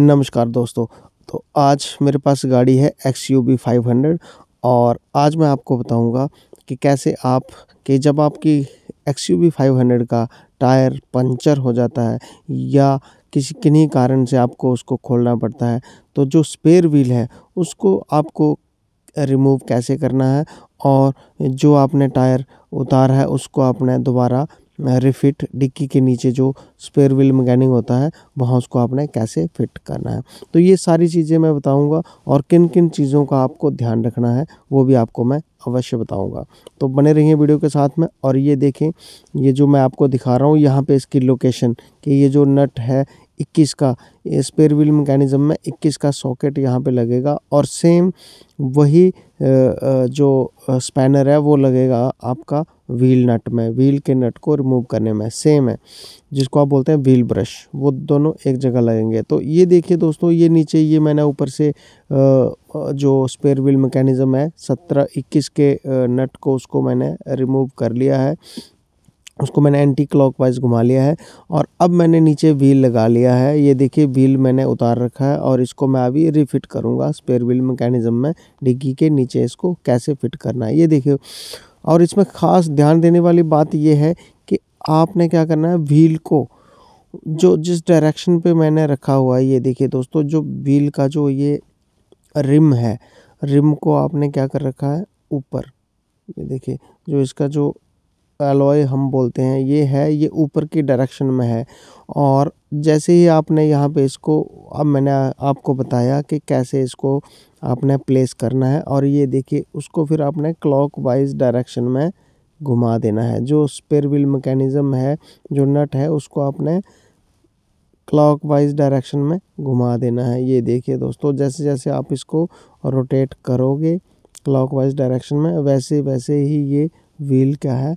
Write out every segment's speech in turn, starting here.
नमस्कार दोस्तों तो आज मेरे पास गाड़ी है X U V five hundred और आज मैं आपको बताऊंगा कि कैसे आप कि जब आपकी X U V five hundred का टायर पंचर हो जाता है या किसी किन्हीं कारण से आपको उसको खोलना पड़ता है तो जो स्पेयर व्हील है उसको आपको रिमूव कैसे करना है और जो आपने टायर उतारा है उसको आपने दोबारा रिफिट डिक्की के नीचे जो स्पेयर व्हील मैकेनिक होता है वहाँ उसको आपने कैसे फिट करना है तो ये सारी चीज़ें मैं बताऊँगा और किन किन चीज़ों का आपको ध्यान रखना है वो भी आपको मैं अवश्य बताऊँगा तो बने रहिए वीडियो के साथ में और ये देखें ये जो मैं आपको दिखा रहा हूँ यहाँ पे इसकी लोकेशन कि ये जो नट है 21 का स्पेयर व्हील मैकेनिज्म में 21 का सॉकेट यहाँ पे लगेगा और सेम वही जो स्पैनर है वो लगेगा आपका व्हील नट में व्हील के नट को रिमूव करने में सेम है जिसको आप बोलते हैं व्हील ब्रश वो दोनों एक जगह लगेंगे तो ये देखिए दोस्तों ये नीचे ये मैंने ऊपर से जो स्पेयर व्हील मैकेनिज़्म है सत्रह इक्कीस के नट को उसको मैंने रिमूव कर लिया है उसको मैंने एंटी क्लॉकवाइज घुमा लिया है और अब मैंने नीचे व्हील लगा लिया है ये देखिए व्हील मैंने उतार रखा है और इसको मैं अभी रिफिट करूँगा स्पेयर व्हील मैकेनिज्म में डिग्गी के नीचे इसको कैसे फिट करना है ये देखिए और इसमें ख़ास ध्यान देने वाली बात यह है कि आपने क्या करना है व्हील को जो जिस डायरेक्शन पे मैंने रखा हुआ है ये देखिए दोस्तों जो व्हील का जो ये रिम है रिम को आपने क्या कर रखा है ऊपर ये देखिए जो इसका जो अलॉय हम बोलते हैं ये है ये ऊपर की डायरेक्शन में है और जैसे ही आपने यहाँ पे इसको अब मैंने आपको बताया कि कैसे इसको आपने प्लेस करना है और ये देखिए उसको फिर आपने क्लॉक वाइज डायरेक्शन में घुमा देना है जो स्पेयर व्हील मैकेनिज़्म है जो नट है उसको आपने क्लॉक वाइज डायरेक्शन में घुमा देना है ये देखिए दोस्तों जैसे जैसे आप इसको रोटेट करोगे क्लॉक वाइज डायरेक्शन में वैसे वैसे ही ये व्हील क्या है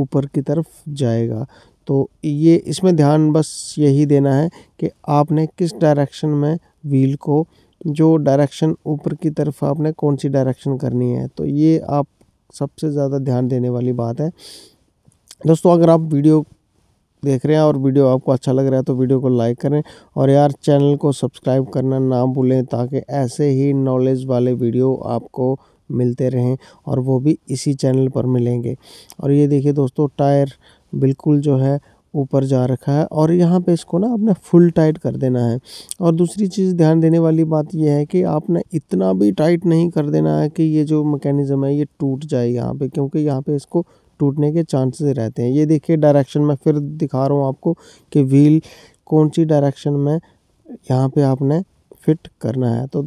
ऊपर की तरफ जाएगा तो ये इसमें ध्यान बस यही देना है कि आपने किस डायरेक्शन में व्हील को जो डायरेक्शन ऊपर की तरफ आपने कौन सी डायरेक्शन करनी है तो ये आप सबसे ज़्यादा ध्यान देने वाली बात है दोस्तों अगर आप वीडियो देख रहे हैं और वीडियो आपको अच्छा लग रहा है तो वीडियो को लाइक करें और यार चैनल को सब्सक्राइब करना ना भूलें ताकि ऐसे ही नॉलेज वाले वीडियो आपको मिलते रहें और वो भी इसी चैनल पर मिलेंगे और ये देखिए दोस्तों टायर बिल्कुल जो है ऊपर जा रखा है और यहाँ पे इसको ना आपने फुल टाइट कर देना है और दूसरी चीज़ ध्यान देने वाली बात यह है कि आपने इतना भी टाइट नहीं कर देना है कि ये जो मैकेनिज़्म है ये टूट जाए यहाँ पे क्योंकि यहाँ पे इसको टूटने के चांसेस रहते हैं ये देखिए डायरेक्शन में फिर दिखा रहा हूँ आपको कि व्हील कौन सी डायरेक्शन में यहाँ पर आपने फिट करना है तो